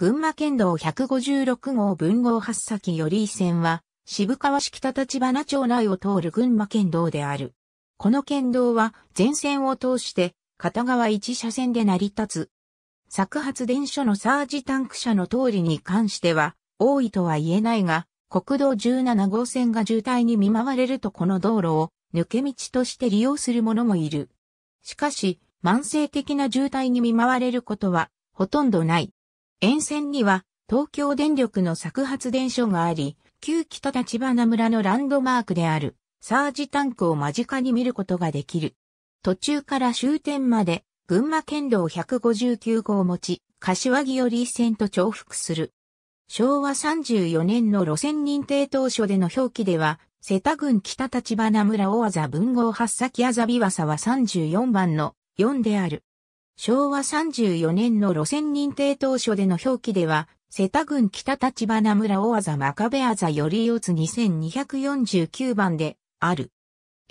群馬県道156号文号八崎寄居線は、渋川市北立花町内を通る群馬県道である。この県道は全線を通して片側一車線で成り立つ。作発電所のサージタンク車の通りに関しては多いとは言えないが、国道17号線が渋滞に見舞われるとこの道路を抜け道として利用する者もいる。しかし、慢性的な渋滞に見舞われることはほとんどない。沿線には東京電力の作発電所があり、旧北立花村のランドマークである、サージタンクを間近に見ることができる。途中から終点まで、群馬県道159号を持ち、柏木より一線と重複する。昭和34年の路線認定当初での表記では、瀬田郡北立花村大技文豪八崎あざびわさは34番の4である。昭和34年の路線認定当初での表記では、瀬田郡北立花村大技真壁あざより四つ2249番である。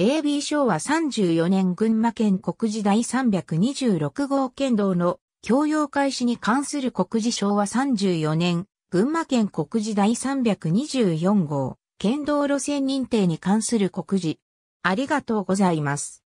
AB 昭和34年群馬県国時第326号県道の教養開始に関する国時昭和34年群馬県国時第324号県道路線認定に関する国時。ありがとうございます。